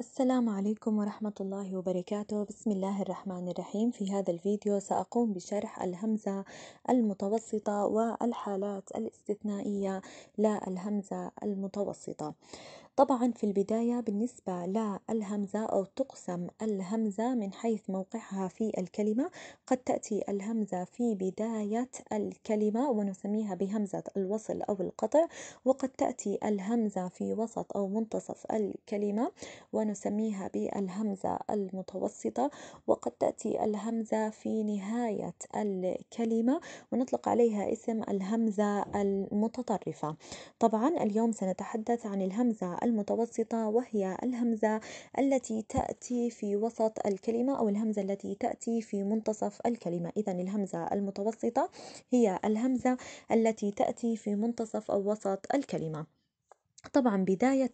السلام عليكم ورحمة الله وبركاته بسم الله الرحمن الرحيم في هذا الفيديو سأقوم بشرح الهمزة المتوسطة والحالات الاستثنائية للهمزة المتوسطة طبعا في البداية بالنسبة للهمزة أو تقسم الهمزة من حيث موقعها في الكلمة قد تأتي الهمزة في بداية الكلمة ونسميها بهمزة الوصل أو القطع وقد تأتي الهمزة في وسط أو منتصف الكلمة ونسميها بالهمزة المتوسطة وقد تأتي الهمزة في نهاية الكلمة ونطلق عليها اسم الهمزة المتطرفة طبعا اليوم سنتحدث عن الهمزة المتوسطة وهي الهمزة التي تأتي في وسط الكلمة أو الهمزة التي تأتي في منتصف الكلمة إذا الهمزة المتوسطة هي الهمزة التي تأتي في منتصف أو وسط الكلمة طبعا بداية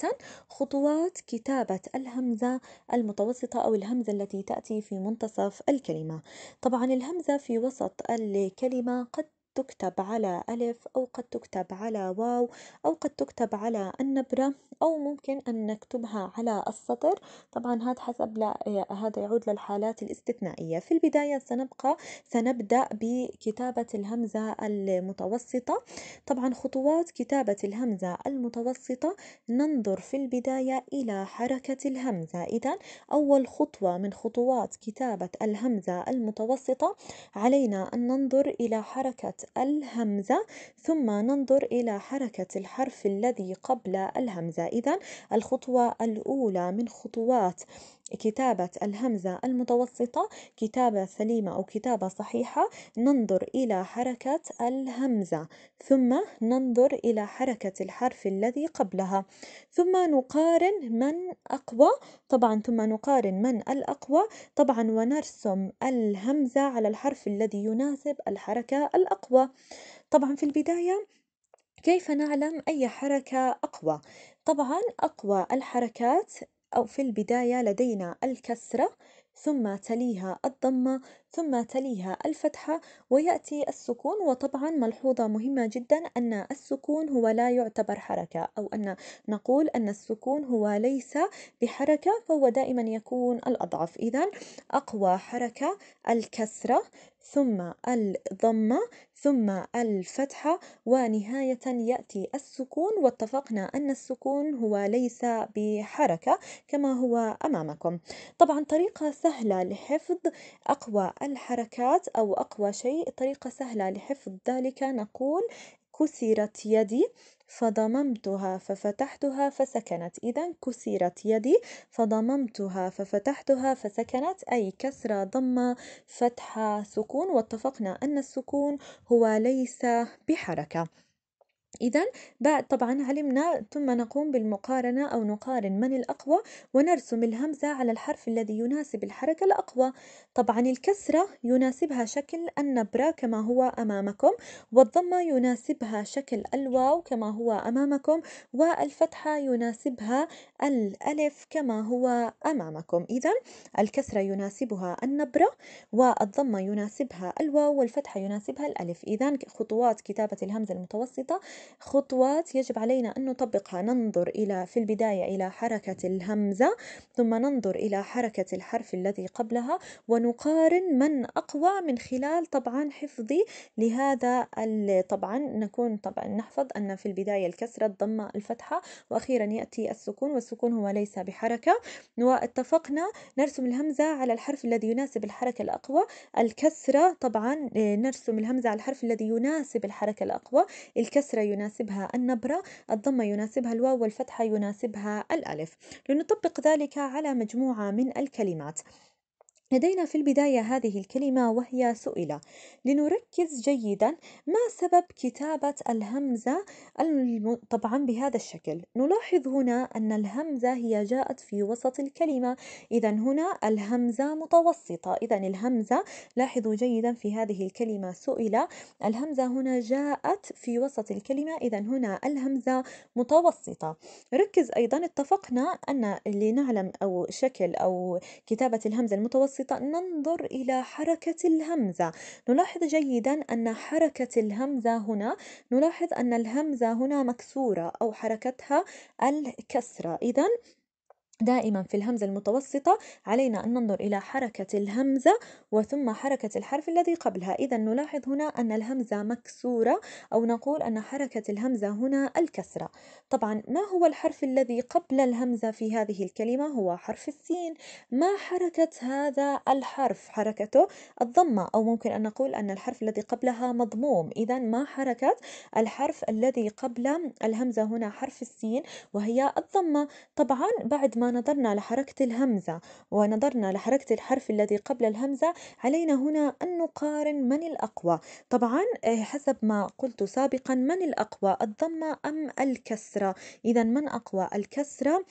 خطوات كتابة الهمزة المتوسطة أو الهمزة التي تأتي في منتصف الكلمة. طبعا الهمزة في وسط الكلمة قد تكتب على ألف أو قد تكتب على واو أو قد تكتب على النبرة أو ممكن أن نكتبها على السطر طبعا هذا حسب لا هذا يعود للحالات الاستثنائية في البداية سنبقى سنبدأ بكتابة الهمزة المتوسطة طبعا خطوات كتابة الهمزة المتوسطة ننظر في البداية إلى حركة الهمزة إذا أول خطوة من خطوات كتابة الهمزة المتوسطة علينا أن ننظر إلى حركة الهمزة ثم ننظر إلى حركة الحرف الذي قبل الهمزة إذا الخطوة الأولى من خطوات كتابة الهمزة المتوسطة كتابة سليمة أو كتابة صحيحة ننظر إلى حركة الهمزة ثم ننظر إلى حركة الحرف الذي قبلها ثم نقارن من أقوى طبعا ثم نقارن من الأقوى طبعا ونرسم الهمزة على الحرف الذي يناسب الحركة الأقوى طبعا في البداية كيف نعلم أي حركة أقوى؟ طبعا أقوى الحركات أو في البداية لدينا الكسرة ثم تليها الضمة ثم تليها الفتحة ويأتي السكون وطبعا ملحوظة مهمة جدا أن السكون هو لا يعتبر حركة أو أن نقول أن السكون هو ليس بحركة فهو دائما يكون الأضعف إذا أقوى حركة الكسرة ثم الضمة ثم الفتحة ونهاية يأتي السكون واتفقنا أن السكون هو ليس بحركة كما هو أمامكم طبعا طريقة سهلة لحفظ أقوى الحركات أو أقوى شيء طريقة سهلة لحفظ ذلك نقول كسرت يدي فضممتها ففتحتها فسكنت إذا كسرت يدي فضممتها ففتحتها فسكنت أي كسرة ضمة فتحة سكون واتفقنا أن السكون هو ليس بحركة إذا بعد طبعا علمنا ثم نقوم بالمقارنة أو نقارن من الأقوى ونرسم الهمزة على الحرف الذي يناسب الحركة الأقوى طبعا الكسرة يناسبها شكل النبرة كما هو أمامكم والضمة يناسبها شكل الواو كما هو أمامكم والفتحة يناسبها الألف كما هو أمامكم إذا الكسرة يناسبها النبرة والضمة يناسبها الواو والفتحة يناسبها الألف إذا خطوات كتابة الهمزة المتوسطة خطوات يجب علينا أن نطبقها ننظر إلى في البداية إلى حركة الهمزة ثم ننظر إلى حركة الحرف الذي قبلها ونقارن من أقوى من خلال طبعا حفظي لهذا طبعا نكون طبعا نحفظ أن في البداية الكسرة الضمة الفتحة وأخيرا يأتي السكون والسكون هو ليس بحركة واتفقنا نرسم الهمزة على الحرف الذي يناسب الحركة الأقوى الكسرة طبعا آه، نرسم الهمزة على الحرف الذي يناسب الحركة الأقوى الكسرة يناسبها النبرة الضمة يناسبها الواو والفتحة يناسبها الألف لنطبق ذلك على مجموعة من الكلمات لدينا في البداية هذه الكلمة وهي سئل لنركز جيدا ما سبب كتابة الهمزة طبعا بهذا الشكل نلاحظ هنا أن الهمزة هي جاءت في وسط الكلمة إذا هنا الهمزة متوسطة إذا الهمزة لاحظوا جيدا في هذه الكلمة سئل الهمزة هنا جاءت في وسط الكلمة إذا هنا الهمزة متوسطة ركز أيضا اتفقنا أن لنعلم أو شكل أو كتابة الهمزة المتوسطة بسيطة ننظر إلى حركة الهمزة نلاحظ جيدا أن حركة الهمزة هنا نلاحظ أن الهمزة هنا مكسورة أو حركتها الكسرة إذن دائما في الهمزة المتوسطة علينا أن ننظر إلى حركة الهمزة وثم حركة الحرف الذي قبلها إذا نلاحظ هنا أن الهمزة مكسورة أو نقول أن حركة الهمزة هنا الكسرة طبعا ما هو الحرف الذي قبل الهمزة في هذه الكلمة هو حرف السين ما حركة هذا الحرف حركته الضمة أو ممكن أن نقول أن الحرف الذي قبلها مضموم إذا ما حركة الحرف الذي قبل الهمزة هنا حرف السين وهي الضمة طبعا بعد ما عندما نظرنا لحركة الهمزة ونظرنا لحركة الحرف الذي قبل الهمزة علينا هنا أن نقارن من الأقوى طبعا آه، حسب ما قلت سابقا من الأقوى الضمة أم الكسرة إذا من أقوى الكسرة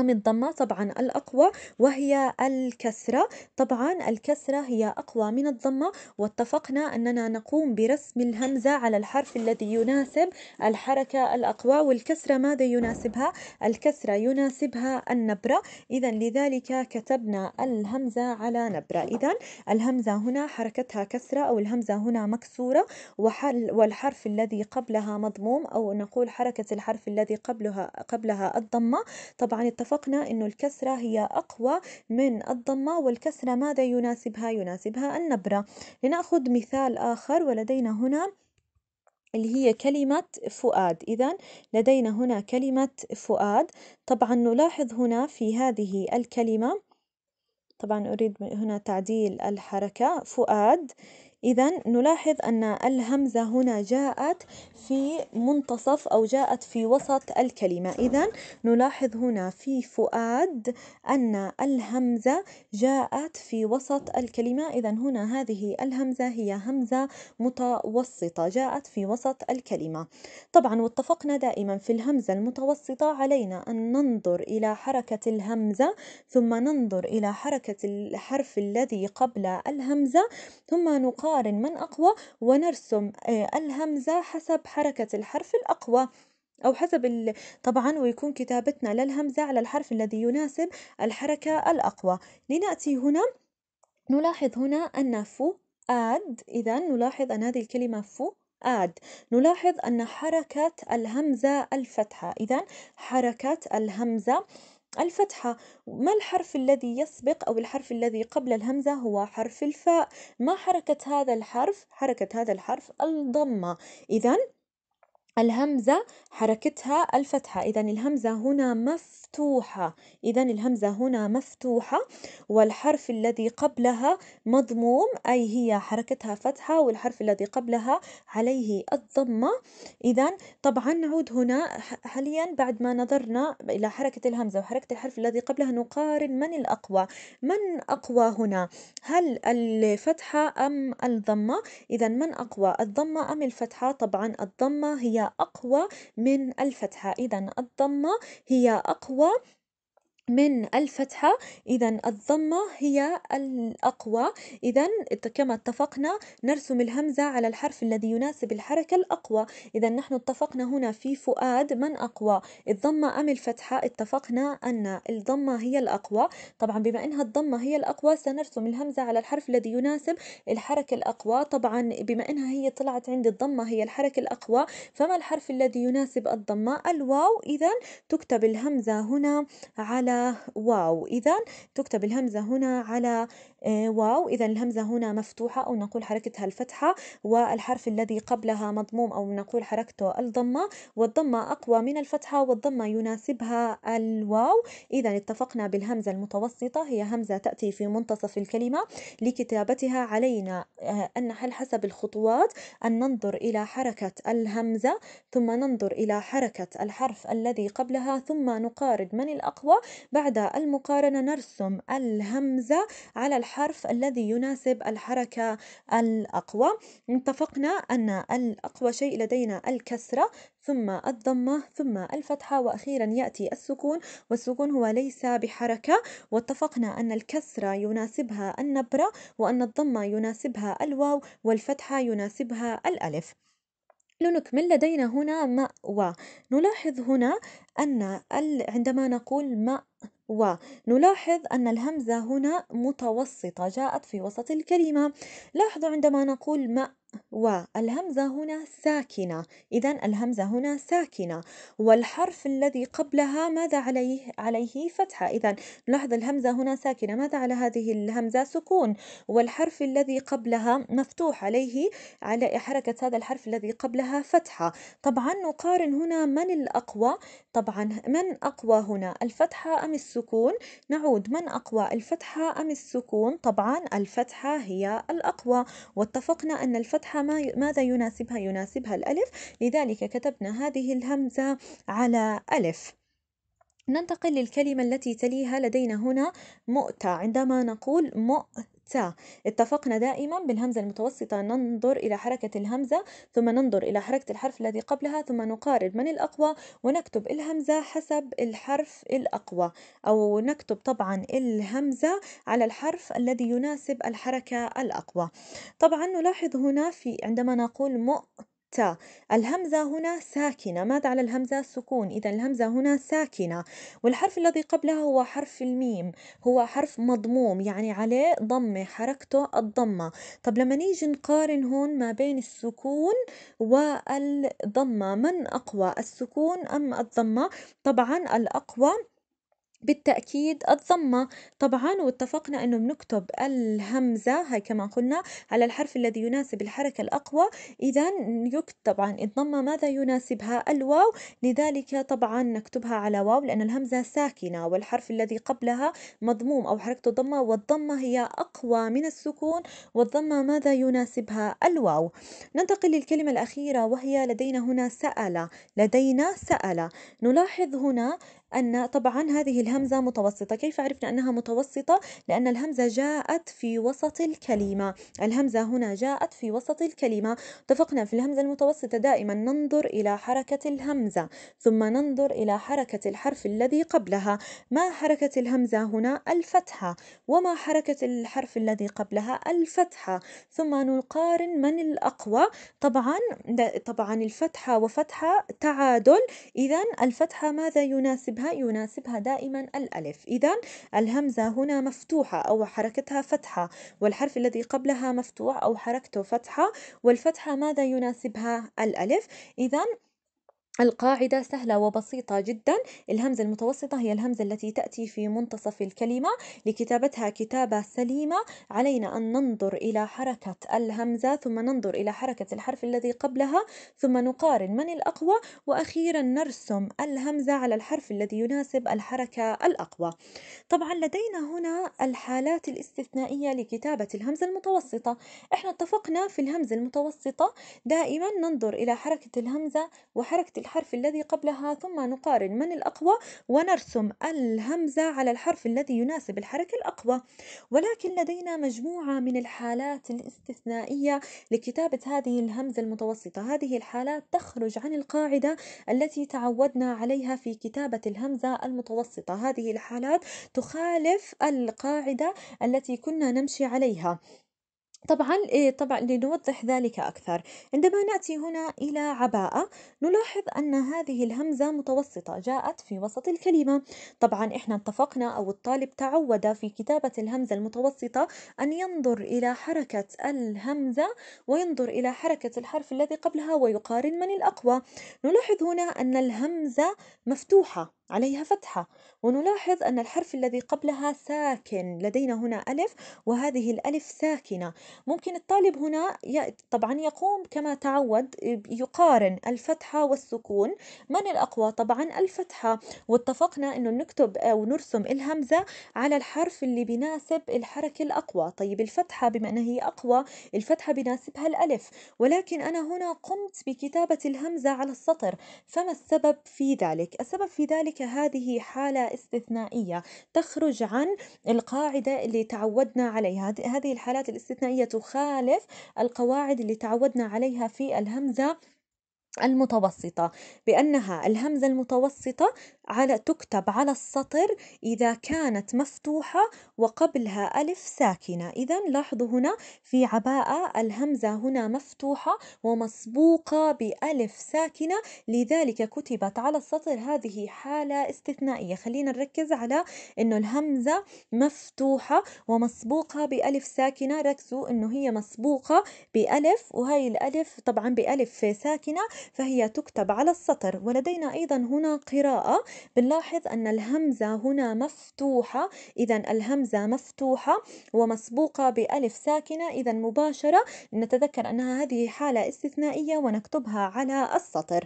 الضمة طبعا الأقوى وهي الكسرة طبعا الكسرة هي أقوى من الضمة واتفقنا أننا نقوم برسم الهمزة على الحرف الذي يناسب الحركة الأقوى والكسرة ماذا يناسبها؟ الكسرة يناسبها النبرة إذا لذلك كتبنا الهمزة على نبرة إذا الهمزة هنا حركتها كسرة أو الهمزة هنا مكسورة والحرف الذي قبلها مضموم أو نقول حركة الحرف الذي قبلها قبلها الضمة طبعا اتفقنا اتفقنا أنه الكسرة هي أقوى من الضمة والكسرة ماذا يناسبها؟ يناسبها النبرة لنأخذ مثال آخر ولدينا هنا اللي هي كلمة فؤاد إذا لدينا هنا كلمة فؤاد طبعا نلاحظ هنا في هذه الكلمة طبعا أريد هنا تعديل الحركة فؤاد إذا نلاحظ أن الهمزة هنا جاءت في منتصف أو جاءت في وسط الكلمة إذا نلاحظ هنا في فؤاد أن الهمزة جاءت في وسط الكلمة إذا هنا هذه الهمزة هي همزة متوسطة جاءت في وسط الكلمة طبعا واتفقنا دائما في الهمزة المتوسطة علينا أن ننظر إلى حركة الهمزة ثم ننظر إلى حركة الحرف الذي قبل الهمزة ثم نقارن نقارن من أقوى ونرسم آه، الهمزة حسب حركة الحرف الأقوى أو حسب ال... طبعا ويكون كتابتنا للهمزة على الحرف الذي يناسب الحركة الأقوى لنأتي هنا نلاحظ هنا أن فو آد إذا نلاحظ أن هذه الكلمة فو آد نلاحظ أن حركة الهمزة الفتحة إذا حركة الهمزة الفتحة ما الحرف الذي يسبق أو الحرف الذي قبل الهمزة هو حرف الفاء ما حركة هذا الحرف؟ حركة هذا الحرف الضمة الضمه إذن الهمزة حركتها الفتحة إذا الهمزة هنا مفتوحة إذا الهمزة هنا مفتوحة والحرف الذي قبلها مضموم أي هي حركتها فتحة والحرف الذي قبلها عليه الضمة إذا طبعا نعود هنا حاليا بعد ما نظرنا إلى حركة الهمزة وحركة الحرف الذي قبلها نقارن من الأقوى من أقوى هنا هل الفتحة أم الضمة إذا من أقوى الضمة أم الفتحة طبعا الضمة هي أقوى من الفتحة إذا الضمة هي أقوى من الفتحة إذا الضمة هي الأقوى إذا كما اتفقنا نرسم الهمزة على الحرف الذي يناسب الحركة الأقوى إذا نحن اتفقنا هنا في فؤاد من أقوى الضمة أم الفتحة اتفقنا أن الضمة هي الأقوى طبعا بما أنها الضمة هي الأقوى سنرسم الهمزة على الحرف الذي يناسب الحركة الأقوى طبعا بما أنها هي طلعت عند الضمة هي الحركة الأقوى فما الحرف الذي يناسب الضمة الواو إذا تكتب الهمزة هنا على واو إذا تكتب الهمزة هنا على آه، واو إذا الهمزة هنا مفتوحة أو نقول حركتها الفتحة والحرف الذي قبلها مضموم أو نقول حركته الضمة والضمة أقوى من الفتحة والضمة يناسبها الواو إذا اتفقنا بالهمزة المتوسطة هي همزة تأتي في منتصف الكلمة لكتابتها علينا آه، أن نحل حسب الخطوات أن ننظر إلى حركة الهمزة ثم ننظر إلى حركة الحرف الذي قبلها ثم نقارن من الأقوى بعد المقارنة نرسم الهمزة على الحرف الحرف الذي يناسب الحركة الأقوى اتفقنا أن الأقوى شيء لدينا الكسرة ثم الضمة ثم الفتحة وأخيرا يأتي السكون والسكون هو ليس بحركة واتفقنا أن الكسرة يناسبها النبرة وأن الضمة يناسبها الواو والفتحة يناسبها الألف لنكمل لدينا هنا مأوى نلاحظ هنا أن عندما نقول مأ ونلاحظ أن الهمزة هنا متوسطة جاءت في وسط الكلمة لاحظوا عندما نقول ماء والهمزة هنا ساكنة إذا الهمزة هنا ساكنة والحرف الذي قبلها ماذا عليه عليه فتحة إذا نلاحظ الهمزة هنا ساكنة ماذا على هذه الهمزة سكون والحرف الذي قبلها مفتوح عليه على حركة هذا الحرف الذي قبلها فتحة طبعا نقارن هنا من الأقوى طبعا من أقوى هنا الفتحة أم السكون السكون نعود من أقوى الفتحة أم السكون طبعا الفتحة هي الأقوى واتفقنا أن الفتحة ما ماذا يناسبها يناسبها الألف لذلك كتبنا هذه الهمزة على ألف ننتقل للكلمة التي تليها لدينا هنا مؤتة عندما نقول مؤتة تا اتفقنا دائما بالهمزة المتوسطة ننظر إلى حركة الهمزة ثم ننظر إلى حركة الحرف الذي قبلها ثم نقارب من الأقوى ونكتب الهمزة حسب الحرف الأقوى أو نكتب طبعا الهمزة على الحرف الذي يناسب الحركة الأقوى طبعا نلاحظ هنا في عندما نقول مؤ تا الهمزة هنا ساكنة ماذا على الهمزة سكون إذا الهمزة هنا ساكنة والحرف الذي قبلها هو حرف الميم هو حرف مضموم يعني عليه ضمة حركته الضمة طب لما نيجي نقارن هون ما بين السكون والضمة من أقوى السكون أم الضمة طبعا الأقوى بالتأكيد الضمة طبعا واتفقنا أنه بنكتب الهمزة هاي كما قلنا على الحرف الذي يناسب الحركة الأقوى إذا طبعا الضمة ماذا يناسبها الواو لذلك طبعا نكتبها على واو لأن الهمزة ساكنة والحرف الذي قبلها مضموم أو حركته ضمة والضمة هي أقوى من السكون والضمة ماذا يناسبها الواو ننتقل للكلمة الأخيرة وهي لدينا هنا سأل لدينا سأل نلاحظ هنا أن طبعا هذه الهمزة متوسطة كيف عرفنا أنها متوسطة؟ لأن الهمزة جاءت في وسط الكلمة الهمزة هنا جاءت في وسط الكلمة اتفقنا في الهمزة المتوسطة دائما ننظر إلى حركة الهمزة ثم ننظر إلى حركة الحرف الذي قبلها ما حركة الهمزة هنا الفتحة وما حركة الحرف الذي قبلها الفتحة ثم نقارن من الأقوى طبعا طبعا الفتحة وفتحة تعادل إذا الفتحة ماذا يناسب يناسبها يناسبها دائما الألف إذا الهمزة هنا مفتوحة أو حركتها فتحة والحرف الذي قبلها مفتوح أو حركته فتحة والفتحة ماذا يناسبها الألف إذا القاعدة سهلة وبسيطة جدا الهمزة المتوسطة هي الهمزة التي تأتي في منتصف الكلمة لكتابتها كتابة سليمة علينا أن ننظر إلى حركة الهمزة ثم ننظر إلى حركة الحرف الذي قبلها ثم نقارن من الأقوى وأخيرا نرسم الهمزة على الحرف الذي يناسب الحركة الأقوى طبعا لدينا هنا الحالات الاستثنائية لكتابة الهمزة المتوسطة احنا اتفقنا في الهمزة المتوسطة دائما ننظر إلى حركة الهمزة وحركة الحرف الذي قبلها ثم نقارن من الأقوى ونرسم الهمزة على الحرف الذي يناسب الحركة الأقوى ولكن لدينا مجموعة من الحالات الاستثنائية لكتابة هذه الهمزة المتوسطة هذه الحالات تخرج عن القاعدة التي تعودنا عليها في كتابة الهمزة المتوسطة هذه الحالات تخالف القاعدة التي كنا نمشي عليها طبعًا إيه، طبعًا لنوضح ذلك أكثر عندما نأتي هنا إلى عباءة نلاحظ أن هذه الهمزة متوسطة جاءت في وسط الكلمة طبعًا إحنا اتفقنا أو الطالب تعود في كتابة الهمزة المتوسطة أن ينظر إلى حركة الهمزة وينظر إلى حركة الحرف الذي قبلها ويقارن من الأقوى نلاحظ هنا أن الهمزة مفتوحة. عليها فتحة ونلاحظ أن الحرف الذي قبلها ساكن لدينا هنا ألف وهذه الألف ساكنة ممكن الطالب هنا طبعا يقوم كما تعود يقارن الفتحة والسكون من الأقوى طبعا الفتحة واتفقنا أنه نكتب أو نرسم الهمزة على الحرف اللي بناسب الحركة الأقوى طيب الفتحة بما أنها هي أقوى الفتحة بناسبها الألف ولكن أنا هنا قمت بكتابة الهمزة على السطر فما السبب في ذلك؟ السبب في ذلك لذلك هذه حالة استثنائية تخرج عن القاعدة اللي تعودنا عليها هذه الحالات الاستثنائية تخالف القواعد اللي تعودنا عليها في الهمزة المتوسطة بأنها الهمزة المتوسطة على تكتب على السطر إذا كانت مفتوحة وقبلها ألف ساكنة إذا لاحظوا هنا في عباءة الهمزة هنا مفتوحة ومسبوقة بألف ساكنة لذلك كتبت على السطر هذه حالة استثنائية خلينا نركز على أنه الهمزة مفتوحة ومسبوقة بألف ساكنة ركزوا أنه هي مسبوقة بألف وهي الألف طبعا بألف ساكنة فهي تكتب على السطر ولدينا أيضا هنا قراءة بنلاحظ أن الهمزة هنا مفتوحة إذا الهمزة مفتوحة ومسبوقة بألف ساكنة إذا مباشرة نتذكر أنها هذه حالة استثنائية ونكتبها على السطر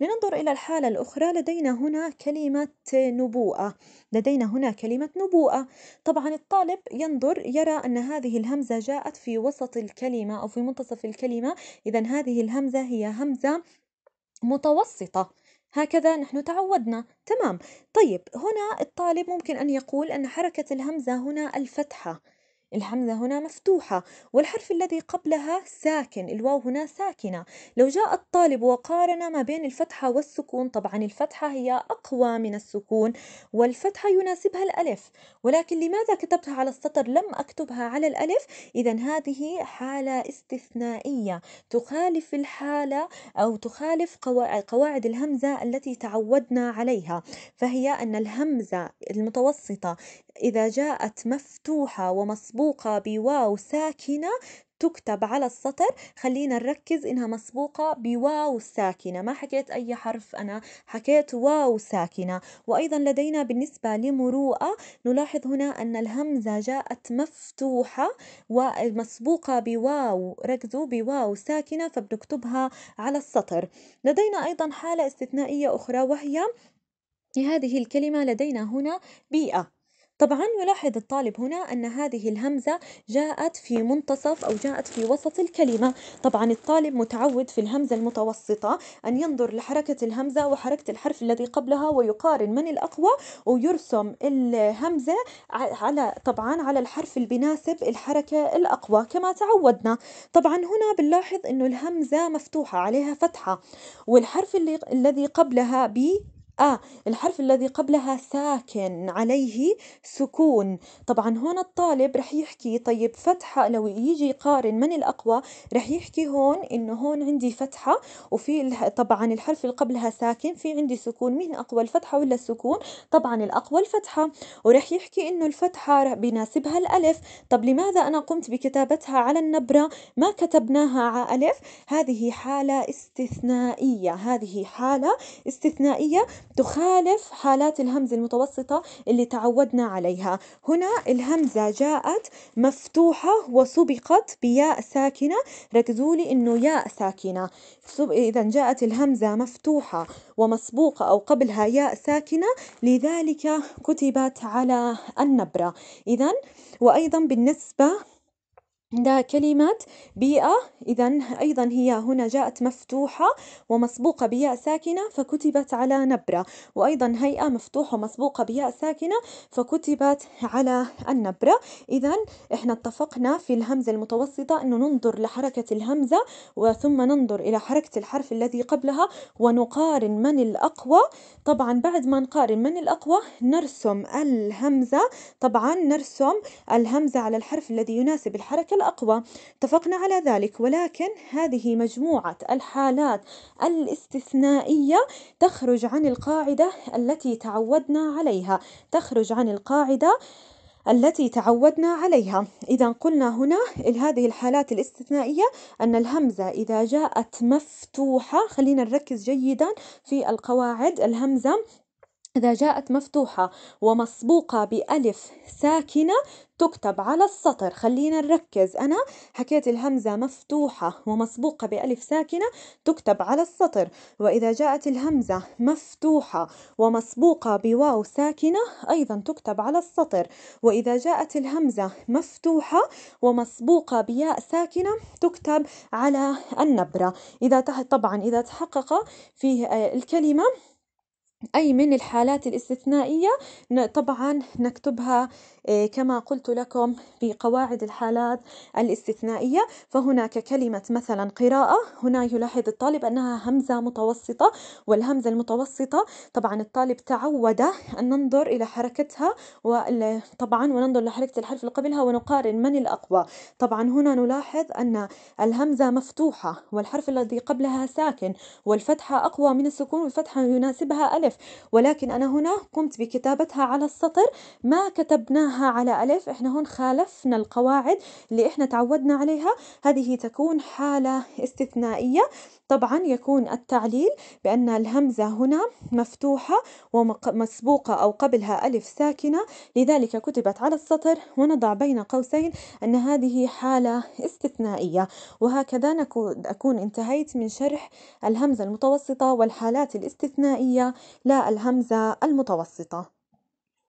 لننظر إلى الحالة الأخرى لدينا هنا كلمة نبوءة لدينا هنا كلمة نبوءة طبعا الطالب ينظر يرى أن هذه الهمزة جاءت في وسط الكلمة أو في منتصف الكلمة إذا هذه الهمزة هي همزة متوسطة هكذا نحن تعودنا تمام طيب هنا الطالب ممكن أن يقول أن حركة الهمزة هنا الفتحة. الهمزة هنا مفتوحة والحرف الذي قبلها ساكن الواو هنا ساكنة لو جاء الطالب وقارن ما بين الفتحة والسكون طبعا الفتحة هي أقوى من السكون والفتحة يناسبها الألف ولكن لماذا كتبتها على السطر لم أكتبها على الألف إذا هذه حالة استثنائية تخالف الحالة أو تخالف قواعد الهمزة التي تعودنا عليها فهي أن الهمزة المتوسطة إذا جاءت مفتوحة ومسبوقة بواو ساكنة تكتب على السطر خلينا نركز إنها مسبوقة بواو ساكنة ما حكيت أي حرف أنا حكيت واو ساكنة وأيضا لدينا بالنسبة لمروءة نلاحظ هنا أن الهمزة جاءت مفتوحة ومسبوقة بواو ركزوا بواو ساكنة فبنكتبها على السطر لدينا أيضا حالة استثنائية أخرى وهي هذه الكلمة لدينا هنا بيئة طبعا يلاحظ الطالب هنا أن هذه الهمزة جاءت في منتصف أو جاءت في وسط الكلمة، طبعا الطالب متعود في الهمزة المتوسطة أن ينظر لحركة الهمزة وحركة الحرف الذي قبلها ويقارن من الأقوى ويرسم الهمزة على طبعا على الحرف البناسب الحركة الأقوى كما تعودنا، طبعا هنا بنلاحظ إنه الهمزة مفتوحة عليها فتحة والحرف الذي قبلها ب آه الحرف الذي قبلها ساكن عليه سكون طبعا هون الطالب رح يحكي طيب فتحة لو يجي يقارن من الأقوى رح يحكي هون إنه هون عندي فتحة وفي طبعا الحرف اللي قبلها ساكن في عندي سكون مين أقوى الفتحة ولا السكون طبعا الأقوى الفتحة ورح يحكي إنه الفتحة بناسبها الألف طب لماذا أنا قمت بكتابتها على النبرة ما كتبناها على ألف هذه حالة استثنائية هذه حالة استثنائية تخالف حالات الهمز المتوسطة اللي تعودنا عليها هنا الهمزة جاءت مفتوحة وسبقت بياء ساكنة ركزوا لي أنه ياء ساكنة إذا جاءت الهمزة مفتوحة ومسبوقة أو قبلها ياء ساكنة لذلك كتبت على النبرة إذا وأيضا بالنسبة ده كلمة بيئة إذا أيضا هي هنا جاءت مفتوحة ومسبوقة بياء ساكنة فكتبت على نبرة وأيضا هيئة مفتوحة ومسبوقة بياء ساكنة فكتبت على النبرة إذا إحنا اتفقنا في الهمزة المتوسطة أنه ننظر لحركة الهمزة وثم ننظر إلى حركة الحرف الذي قبلها ونقارن من الأقوى طبعا بعد ما نقارن من الأقوى نرسم الهمزة طبعا نرسم الهمزة على الحرف الذي يناسب الحركة الأقوى اتفقنا على ذلك ولكن هذه مجموعة الحالات الاستثنائية تخرج عن القاعدة التي تعودنا عليها تخرج عن القاعدة التي تعودنا عليها إذا قلنا هنا هذه الحالات الاستثنائية أن الهمزة إذا جاءت مفتوحة خلينا نركز جيدا في القواعد الهمزة إذا جاءت مفتوحة ومسبوقة بألف ساكنة تكتب على السطر خلينا نركز أنا حكيت الهمزة مفتوحة ومسبوقة بألف ساكنة تكتب على السطر وإذا جاءت الهمزة مفتوحة ومسبوقة بواو ساكنة أيضا تكتب على السطر وإذا جاءت الهمزة مفتوحة ومسبوقة بياء ساكنة تكتب على النبرة إذا طبعا إذا تحقق في آه، الكلمة أي من الحالات الاستثنائية طبعا نكتبها إيه، كما قلت لكم بقواعد الحالات الاستثنائية فهناك كلمة مثلا قراءة هنا يلاحظ الطالب أنها همزة متوسطة والهمزة المتوسطة طبعا الطالب تعود أن ننظر إلى حركتها طبعا وننظر لحركة الحرف اللي قبلها ونقارن من الأقوى طبعا هنا نلاحظ أن الهمزة مفتوحة والحرف الذي قبلها ساكن والفتحة أقوى من السكون والفتحة يناسبها ألف ولكن أنا هنا قمت بكتابتها على السطر ما كتبناها قسمناها على ألف إحنا هون خالفنا القواعد اللي إحنا تعودنا عليها هذه تكون حالة استثنائية طبعا يكون التعليل بأن الهمزة هنا مفتوحة ومسبوقة أو قبلها ألف ساكنة لذلك كتبت على السطر ونضع بين قوسين أن هذه حالة استثنائية وهكذا أكون انتهيت من شرح الهمزة المتوسطة والحالات الاستثنائية لا الهمزة المتوسطة